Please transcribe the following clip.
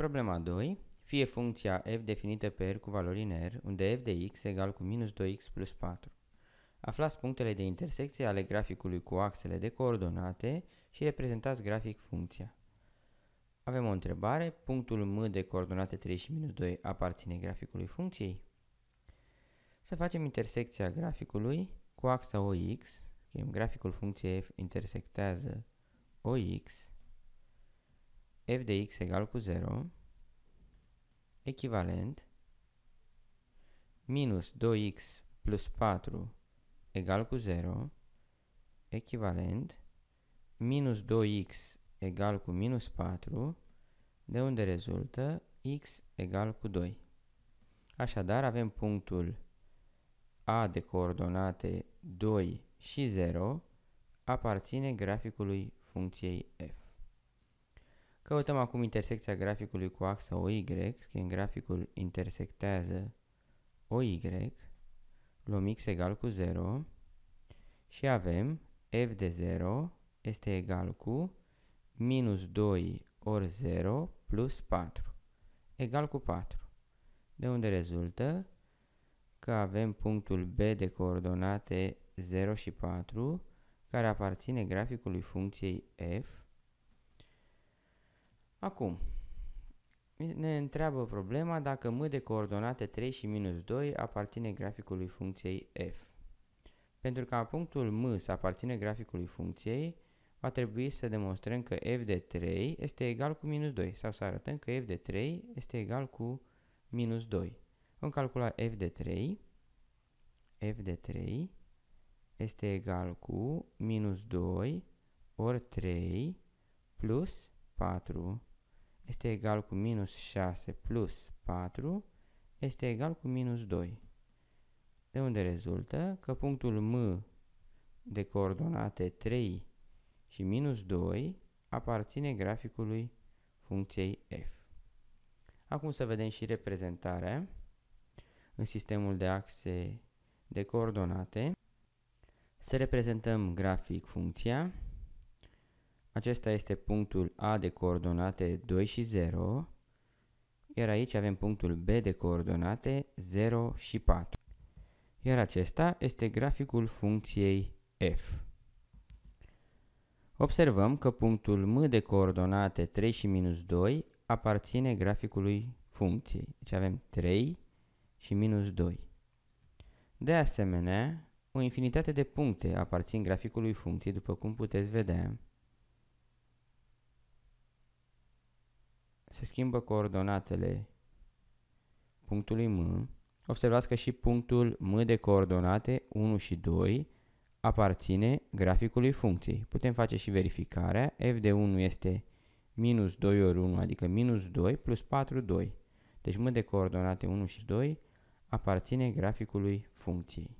Problema 2. Fie funcția f definită pe R cu valori în R, unde f de x egal cu minus 2x plus 4. Aflați punctele de intersecție ale graficului cu axele de coordonate și reprezentați grafic funcția. Avem o întrebare. Punctul M de coordonate 3 și minus 2 aparține graficului funcției? Să facem intersecția graficului cu axa OX. Graficul funcției f intersectează OX f de x egal cu 0 echivalent minus 2x plus 4 egal cu 0 echivalent minus 2x egal cu minus 4 de unde rezultă x egal cu 2. Așadar avem punctul A de coordonate 2 și 0 aparține graficului funcției f. Căutăm acum intersecția graficului cu axa OY, scriem graficul intersectează OY, luăm x egal cu 0 și avem f de 0 este egal cu minus 2 ori 0 plus 4 egal cu 4, de unde rezultă că avem punctul B de coordonate 0 și 4 care aparține graficului funcției f Acum, ne întreabă problema dacă m de coordonate 3 și minus 2 aparține graficului funcției f. Pentru ca punctul m să aparține graficului funcției, va trebui să demonstrăm că f de 3 este egal cu minus 2 sau să arătăm că f de 3 este egal cu minus 2. Vom calcula f de 3. f de 3 este egal cu minus 2 ori 3 plus 4 este egal cu minus 6 plus 4 este egal cu minus 2. De unde rezultă că punctul M de coordonate 3 și minus 2 aparține graficului funcției f. Acum să vedem și reprezentarea în sistemul de axe de coordonate. Să reprezentăm grafic funcția acesta este punctul A de coordonate 2 și 0, iar aici avem punctul B de coordonate 0 și 4. Iar acesta este graficul funcției f. Observăm că punctul M de coordonate 3 și minus 2 aparține graficului funcției. Deci avem 3 și minus 2. De asemenea, o infinitate de puncte aparțin graficului funcției, după cum puteți vedea. se schimbă coordonatele punctului M, observați că și punctul M de coordonate 1 și 2 aparține graficului funcției. Putem face și verificarea. f de 1 este minus 2 ori 1, adică minus 2 plus 4, 2. Deci M de coordonate 1 și 2 aparține graficului funcției.